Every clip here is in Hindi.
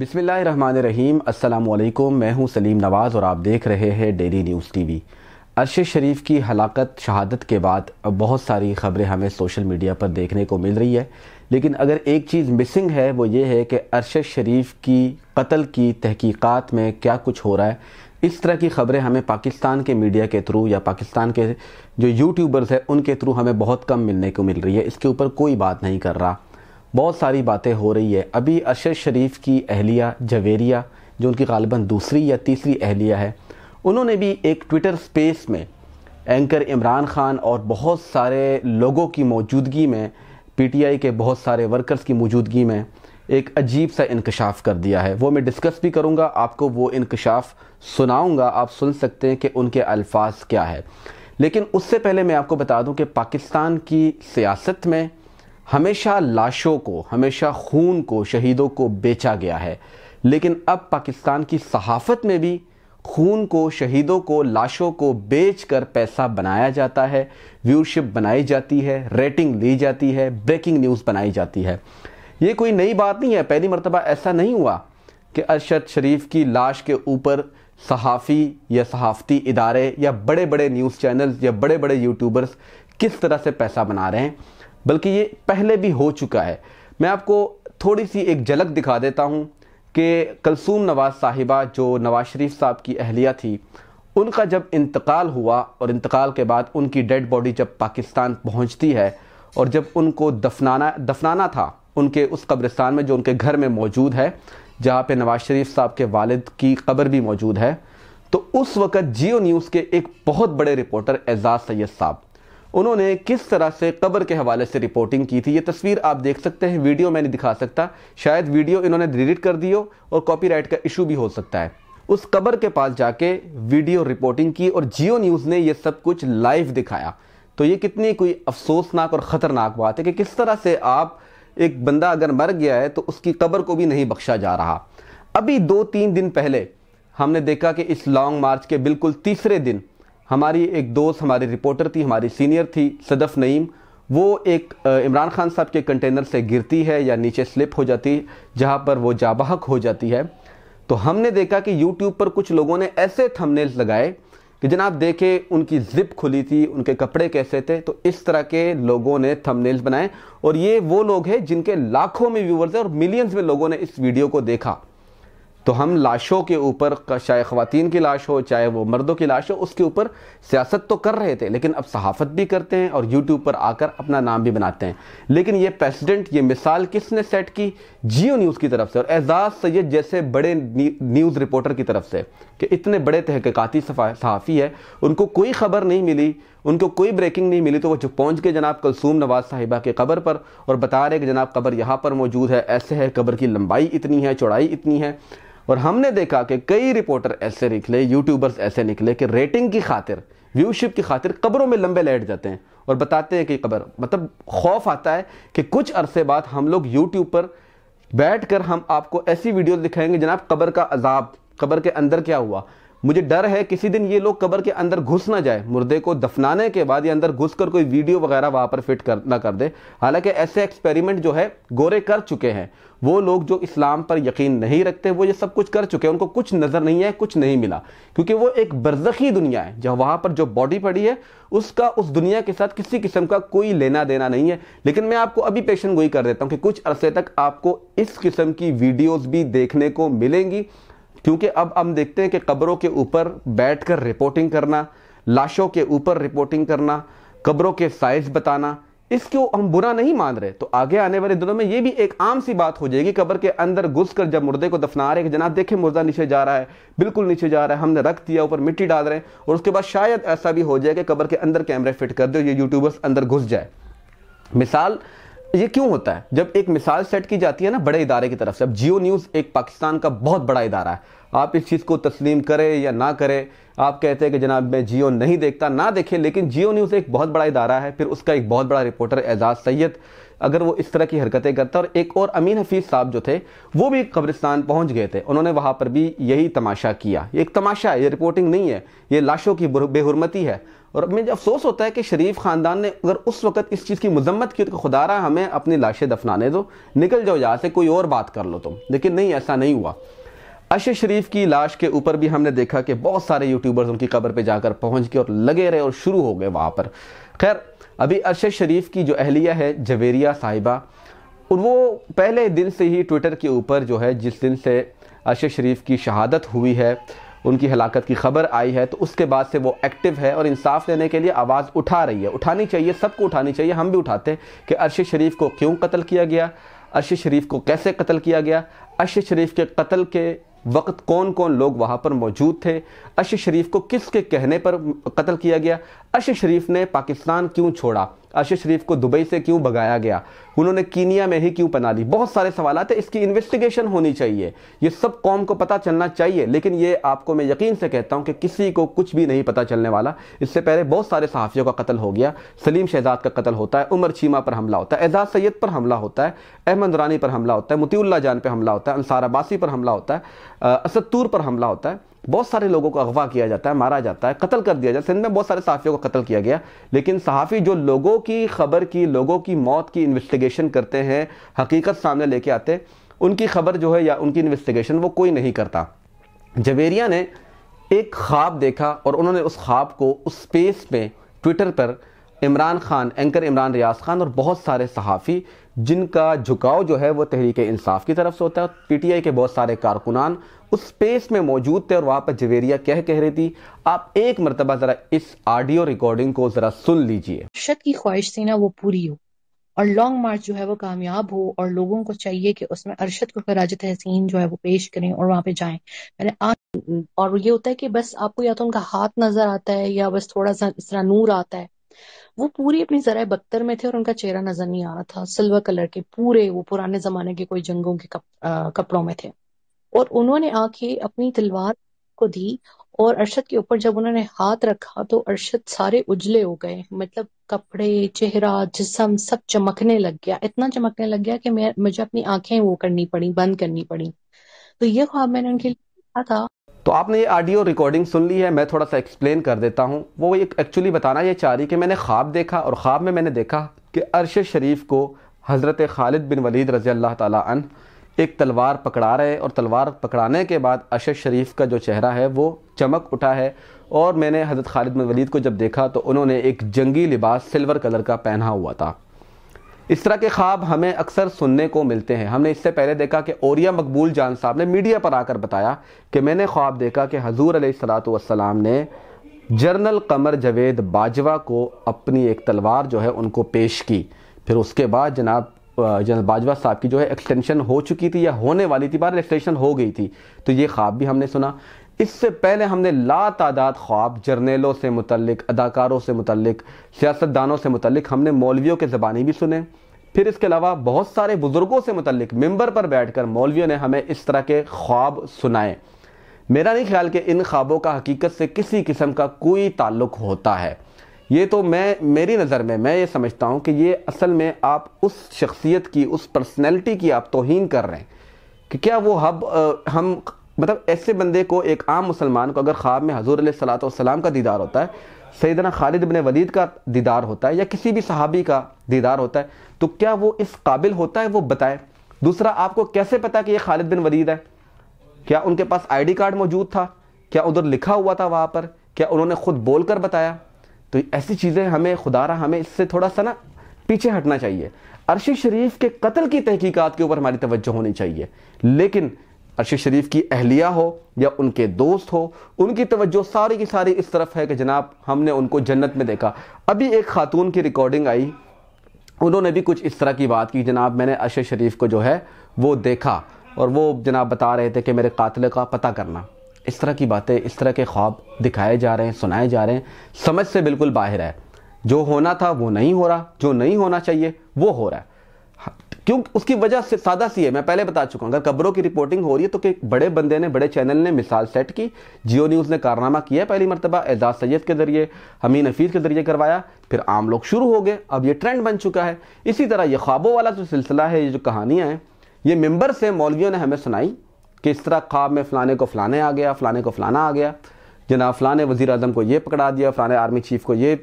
बिसमीम अल्लाम मैं हूं सलीम नवाज़ और आप देख रहे हैं daily news TV Arshad Sharif की हलाकत शहादत के बाद बहुत सारी खबरें हमें सोशल मीडिया पर देखने को मिल रही है लेकिन अगर एक चीज़ मिसिंग है वो ये है कि अरशद शरीफ की कत्ल की तहकीकात में क्या कुछ हो रहा है इस तरह की खबरें हमें पाकिस्तान के मीडिया के थ्रू या पाकिस्तान के जो यूट्यूबर्स हैं उनके थ्रू हमें बहुत कम मिलने को मिल रही है इसके ऊपर कोई बात नहीं कर रहा बहुत सारी बातें हो रही है अभी अरशद शरीफ की अहलिया जवेरिया जो उनकी गालबा दूसरी या तीसरी अहलिया है उन्होंने भी एक ट्विटर स्पेस में एंकर इमरान खान और बहुत सारे लोगों की मौजूदगी में पीटीआई के बहुत सारे वर्कर्स की मौजूदगी में एक अजीब सा इंकशाफ कर दिया है वो मैं डिस्कस भी करूँगा आपको वो इंकशाफ सुनाऊँगा आप सुन सकते हैं कि उनके अल्फाज क्या है लेकिन उससे पहले मैं आपको बता दूं कि पाकिस्तान की सियासत में हमेशा लाशों को हमेशा खून को शहीदों को बेचा गया है लेकिन अब पाकिस्तान की सहाफत में भी खून को शहीदों को लाशों को बेचकर पैसा बनाया जाता है व्यूरशिप बनाई जाती है रेटिंग ली जाती है ब्रेकिंग न्यूज़ बनाई जाती है ये कोई नई बात नहीं है पहली मरतबा ऐसा नहीं हुआ कि अरशद शरीफ की लाश के ऊपर सहाफ़ी या सहाफ़ती इदारे या बड़े बड़े न्यूज़ चैनल्स या बड़े बड़े यूट्यूबर्स किस तरह से पैसा बना रहे हैं बल्कि ये पहले भी हो चुका है मैं आपको थोड़ी सी एक झलक दिखा देता हूँ कि कलसूम नवाज़ साहिबा जो नवाज शरीफ साहब की अहलिया थी उनका जब इंतकाल हुआ और इंतकाल के बाद उनकी डेड बॉडी जब पाकिस्तान पहुँचती है और जब उनको दफनाना दफनाना था उनके उस कब्रिस्तान में जो उनके घर में मौजूद है जहाँ पे नवाज शरीफ साहब के वालिद की कब्र भी मौजूद है तो उस वक़्त जियो न्यूज़ के एक बहुत बड़े रिपोर्टर एजाज सैद साहब उन्होंने किस तरह से कब्र के हवाले से रिपोर्टिंग की थी ये तस्वीर आप देख सकते हैं वीडियो मैं नहीं दिखा सकता शायद वीडियो इन्होंने डिलीट कर दी हो और कॉपीराइट का इशू भी हो सकता है उस कब्र के पास जाके वीडियो रिपोर्टिंग की और जियो न्यूज़ ने ये सब कुछ लाइव दिखाया तो ये कितनी कोई अफसोसनाक और ख़तरनाक बात है कि किस तरह से आप एक बंदा अगर मर गया है तो उसकी कब्र को भी नहीं बख्शा जा रहा अभी दो तीन दिन पहले हमने देखा कि इस लॉन्ग मार्च के बिल्कुल तीसरे दिन हमारी एक दोस्त हमारी रिपोर्टर थी हमारी सीनियर थी सदफ नईम वो एक इमरान खान साहब के कंटेनर से गिरती है या नीचे स्लिप हो जाती जहाँ पर वो जाबहक हो जाती है तो हमने देखा कि यूट्यूब पर कुछ लोगों ने ऐसे थंबनेल्स लगाए कि जनाब देखे उनकी जिप खुली थी उनके कपड़े कैसे थे तो इस तरह के लोगों ने थंबनेल्स बनाए और ये वो लोग हैं जिनके लाखों में व्यूवर्स हैं और मिलियंस में लोगों ने इस वीडियो को देखा तो हम लाशों के ऊपर चाहे ख़वान की लाश हो चाहे वो मर्दों की लाश हो उसके ऊपर सियासत तो कर रहे थे लेकिन अब सहाफ़त भी करते हैं और यूट्यूब पर आकर अपना नाम भी बनाते हैं लेकिन ये प्रेसिडेंट ये मिसाल किसने सेट की जियो न्यूज़ की तरफ से और एजाज़ सैद जैसे बड़े न्यूज़ रिपोर्टर की तरफ से कि इतने बड़े तहकीकती सहाफ़ी है उनको कोई ख़बर नहीं मिली उनको कोई ब्रेकिंग नहीं मिली तो वो जो पहुंच गए जनाब कलसूम नवाज़ साहिबा के कबर पर और बता रहे कि जनाब कबर यहाँ पर मौजूद है ऐसे है कबर की लंबाई इतनी है चौड़ाई इतनी है और हमने देखा कि कई रिपोर्टर ऐसे निकले यूट्यूबर्स ऐसे निकले कि रेटिंग की खातिर व्यूशिप की खातिर कब्रों में लंबे लेट जाते हैं और बताते हैं कि कब्र मतलब खौफ आता है कि कुछ अरसे बाद हम लोग यूट्यूब पर बैठ कर हम आपको ऐसी वीडियो दिखाएंगे जनाब कब्र का अजाब कब्र के अंदर क्या हुआ मुझे डर है किसी दिन ये लोग कब्र के अंदर घुस ना जाए मुर्दे को दफनाने के बाद ये अंदर घुस कर कोई वीडियो वगैरह वहाँ पर फिट कर ना कर दे हालांकि ऐसे एक्सपेरिमेंट जो है गोरे कर चुके हैं वो लोग जो इस्लाम पर यकीन नहीं रखते वो ये सब कुछ कर चुके हैं उनको कुछ नज़र नहीं है कुछ नहीं मिला क्योंकि वो एक बरजखी दुनिया है जहाँ वहाँ पर जो बॉडी पड़ी है उसका उस दुनिया के साथ किसी किस्म का कोई लेना देना नहीं है लेकिन मैं आपको अभी पेशन गोई कर देता हूँ कि कुछ अरसे तक आपको इस किस्म की वीडियोज़ भी देखने को मिलेंगी क्योंकि अब हम देखते हैं कि कब्रों के ऊपर बैठकर रिपोर्टिंग करना लाशों के ऊपर रिपोर्टिंग करना कब्रों के साइज बताना इसको हम बुरा नहीं मान रहे तो आगे आने वाले दिनों में ये भी एक आम सी बात हो जाएगी कब्र के अंदर घुस कर जब मुर्दे को दफना रहे जनाब देखे मुर्दा नीचे जा रहा है बिल्कुल नीचे जा रहा है हमने रख दिया ऊपर मिट्टी डाल रहे हैं और उसके बाद शायद ऐसा भी हो जाए कि कब्र के अंदर कैमरे फिट कर दो ये यूट्यूबर्स अंदर घुस जाए मिसाल ये क्यों होता है जब एक मिसाल सेट की जाती है ना बड़े इदारे की तरफ से अब जियो न्यूज़ एक पाकिस्तान का बहुत बड़ा इदारा है आप इस चीज़ को तस्लीम करें या ना करें आप कहते हैं कि जनाब मैं जियो नहीं देखता ना देखें लेकिन जियो न्यूज़ एक बहुत बड़ा इदारा है फिर उसका एक बहुत बड़ा रिपोर्टर एजाज सैयद अगर वो इस तरह की हरकतें करता और एक और अमीन हफीज़ साहब जो थे वो भी कब्रिस्तान पहुंच गए थे उन्होंने वहाँ पर भी यही तमाशा किया एक तमाशा है ये रिपोर्टिंग नहीं है ये लाशों की बेहरमती है और मुझे अफसोस होता है कि शरीफ ख़ानदान ने अगर उस वक्त इस चीज़ की मजम्मत की तो खुदा रहा हमें अपनी लाशें दफनाने दो निकल जाओ यहाँ से कोई और बात कर लो तुम लेकिन नहीं ऐसा नहीं हुआ अशर शरीफ की लाश के ऊपर भी हमने देखा कि बहुत सारे यूट्यूबर्स उनकी कब्र पे जाकर पहुंच गए और लगे रहे और शुरू हो गए वहाँ पर खैर अभी अरशद शरीफ की जो अहलिया है जवेरिया साहिबा और वो पहले दिन से ही ट्विटर के ऊपर जो है जिस दिन से अरशद शरीफ की शहादत हुई है उनकी हलाकत की खबर आई है तो उसके बाद से वो एक्टिव है और इंसाफ लेने के लिए आवाज़ उठा रही है उठानी चाहिए सबको उठानी चाहिए हम भी उठाते कि अरशद शरीफ को क्यों कत्ल किया गया अरशद शरीफ को कैसे कत्ल किया गया अरशद शरीफ के कत्ल के वक्त कौन कौन लोग वहाँ पर मौजूद थे अश शरीफ को किसके कहने पर कत्ल किया गया अश शरीफ ने पाकिस्तान क्यों छोड़ा आशिश शरीफ को दुबई से क्यों भगाया गया उन्होंने कीनिया में ही क्यों पना ली बहुत सारे सवाल हैं इसकी इन्वेस्टिगेशन होनी चाहिए ये सब कौम को पता चलना चाहिए लेकिन ये आपको मैं यकीन से कहता हूँ कि किसी को कुछ भी नहीं पता चलने वाला इससे पहले बहुत सारे सहाफ़ियों का कत्ल हो गया सलीम शहजाद का कत्ल होता है उमर चीमा पर हमला होता है एजाज सैद पर हमला होता है अहमद रानी पर हमला होता है मुतील्ला जान पर हमला होता है अंसार अब्बासी पर हमला होता है असदूर पर हमला होता है बहुत सारे लोगों को अगवा किया जाता है मारा जाता है कत्ल कर दिया जाता है सिंध में बहुत सारे सहाफ़ियों को कत्ल किया गया लेकिन सहाफ़ी जो लोगों की खबर की लोगों की मौत की इन्वेस्टिगेशन करते हैं हकीकत सामने लेके आते उनकी खबर जो है या उनकी इन्वेस्टिगेशन वो कोई नहीं करता जवेरिया ने एक ख्वाब देखा और उन्होंने उस ख्वाब को उस स्पेस में ट्विटर पर इमरान खान एंकर इमरान रियाज खान और बहुत सारे सहाफ़ी जिनका झुकाव जो है वो तहरीक इंसाफ की तरफ से होता है पीटीआई के बहुत सारे कारकुनान उस स्पेस में मौजूद थे और वहाँ पर जवेरिया कह कह रही थी आप एक मरतबा ज़रा इस ऑडियो रिकॉर्डिंग को ज़रा सुन लीजिए शत की ख्वाहिश थी ना वो पूरी हो और लॉन्ग मार्च जो है वो कामयाब हो और लोगों को चाहिए कि उसमें अरशद को खराज तहसीन जो है वो पेश करें और वहाँ पे जाए मैंने और ये होता है कि बस आपको या तो उनका हाथ नजर आता है या बस थोड़ा सा इस तरह नूर आता है वो पूरी अपनी जरा बख्तर में थे और उनका चेहरा नजर नहीं आ रहा था सिल्वर कलर के पूरे वो पुराने जमाने के कोई जंगों के कप, आ, कपड़ों में थे और उन्होंने आके अपनी तलवार को दी और अरशद के ऊपर जब उन्होंने हाथ रखा तो अरशद सारे उजले हो गए मतलब कपड़े चेहरा जिसम सब चमकने लग गया इतना चमकने लग गया कि मैं मुझे अपनी आंखें वो करनी पड़ी बंद करनी पड़ी तो ये ख्वाब मैंने उनके लिए था तो आपने ये ऑडियो रिकॉर्डिंग सुन ली है मैं थोड़ा सा एक्सप्लेन कर देता हूँ वो एक एक्चुअली बताना ये चाह रही कि मैंने ख्वाब देखा और ख्वाब में मैंने देखा कि अरश शरीफ को हज़रत खालिद बिन वलीद रज़ी अल्लाह तन एक तलवार पकड़ा रहे और तलवार पकड़ाने के बाद अरशद शरीफ का जो चेहरा है वो चमक उठा है और मैंने हज़रत खालिद बिन वलीद को जब देखा तो उन्होंने एक जंगी लिबास सिल्वर कलर का पहना हुआ था इस तरह के ख्वाब हमें अक्सर सुनने को मिलते हैं हमने इससे पहले देखा कि ओरिया मकबूल जान साहब ने मीडिया पर आकर बताया कि मैंने ख्वाब देखा कि हजूर अलतम ने जर्नल कमर जवेद बाजवा को अपनी एक तलवार जो है उनको पेश की फिर उसके बाद जनाब जनरल बाजवा साहब की जो है एक्सटेंशन हो चुकी थी या होने वाली थी बार एक्सटेंशन हो गई थी तो ये ख्वाब भी हमने सुना इससे पहले हमने ला तादाद ख्वाब जर्नेलों से मुतलिक अदाकारों से मुतलिक सियासतदानों से मुतलिक हमने मौलवियों के ज़बानी भी सुने फिर इसके अलावा बहुत सारे बुजुर्गों से मुतलिक मेंबर पर बैठकर मौलवियों ने हमें इस तरह के ख्वाब सुनाए मेरा नहीं ख्याल कि इन ख्वाबों का हकीकत से किसी किस्म का कोई ताल्लुक होता है ये तो मैं मेरी नज़र में मैं ये समझता हूँ कि ये असल में आप उस शख्सियत की उस पर्सनैलिटी की आप तोहन कर रहे हैं कि क्या वो हब आ, हम मतलब ऐसे बंदे को एक आम मुसलमान को अगर ख्वाब में हजूर सलात का दीदार होता है सैदना खालिद बिन वलीद का दीदार होता है या किसी भी सहाबी का दीदार होता है तो क्या वो इस काबिल होता है वो बताए दूसरा आपको कैसे पता कि ये खालिद बिन वलीद है क्या उनके पास आईडी कार्ड मौजूद था क्या उधर लिखा हुआ था वहाँ पर क्या उन्होंने खुद बोल कर बताया तो ऐसी चीज़ें हमें खुदा रहा हमें इससे थोड़ा सा ना पीछे हटना चाहिए अरशद शरीफ के कत्ल की तहकीकात के ऊपर हमारी तवज्जो होनी चाहिए लेकिन अरशद शरीफ की अहलिया हो या उनके दोस्त हो उनकी तवज्जो सारी की सारी इस तरफ है कि जनाब हमने उनको जन्नत में देखा अभी एक खातून की रिकॉर्डिंग आई उन्होंने भी कुछ इस तरह की बात की जनाब मैंने अरशद शरीफ को जो है वो देखा और वो जनाब बता रहे थे कि मेरे कातिल का पता करना इस तरह की बातें इस तरह के ख्वाब दिखाए जा रहे हैं सुनाए जा रहे हैं समझ से बिल्कुल बाहर है जो होना था वो नहीं हो रहा जो नहीं होना चाहिए वो हो रहा है क्यों उसकी वजह से सादा सी है मैं पहले बता चुका हूं अगर खबरों की रिपोर्टिंग हो रही है तो कि बड़े बंदे ने बड़े चैनल ने मिसाल सेट की जियो न्यूज़ ने कारनामा किया पहली मरतबा एजाज सैयद के जरिए हमीन हफीज़ के जरिए करवाया फिर आम लोग शुरू हो गए अब ये ट्रेंड बन चुका है इसी तरह ये ख्वाबों वाला जो सिलसिला है ये जो कहानियाँ हैं ये मेम्बर से मौलवियों ने हमें सुनाई कि इस तरह ख्वाब में फ़लाने को फ़लाने आ गया फ़लाने को फ़लाना आ गया जना फ़लाने वज़ी अजम को ये पकड़ा दिया फ़लाने आर्मी चीफ़ को ये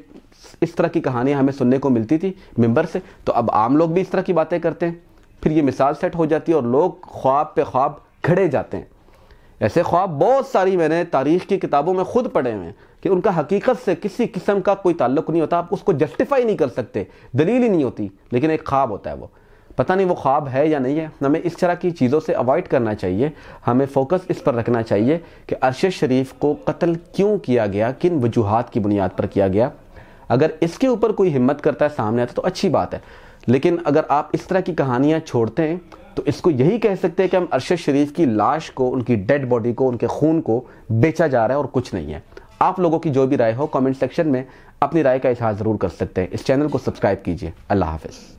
इस तरह की कहानियाँ हमें सुनने को मिलती थी मेम्बर से तो अब आम लोग भी इस तरह की बातें करते हैं फिर ये मिसाल सेट हो जाती है और लोग ख्वाब पे ख्वाब खड़े जाते हैं ऐसे ख्वाब बहुत सारी मैंने तारीख़ की किताबों में ख़ुद पढ़े हुए हैं कि उनका हकीकत से किसी किस्म का कोई ताल्लुक नहीं होता आप उसको जस्टिफाई नहीं कर सकते दलील ही नहीं होती लेकिन एक ख्वाब होता है वो पता नहीं वो ख्वाब है या नहीं है हमें इस तरह की चीज़ों से अवॉइड करना चाहिए हमें फोकस इस पर रखना चाहिए कि अरशद शरीफ को कत्ल क्यों किया गया किन वजूहत की बुनियाद पर किया गया अगर इसके ऊपर कोई हिम्मत करता है सामने आता है तो अच्छी बात है लेकिन अगर आप इस तरह की कहानियां छोड़ते हैं तो इसको यही कह सकते हैं कि हम अरशद शरीफ की लाश को उनकी डेड बॉडी को उनके खून को बेचा जा रहा है और कुछ नहीं है आप लोगों की जो भी राय हो कमेंट सेक्शन में अपनी राय का इजहार ज़रूर कर सकते हैं इस चैनल को सब्सक्राइब कीजिए अल्लाह हाफिज़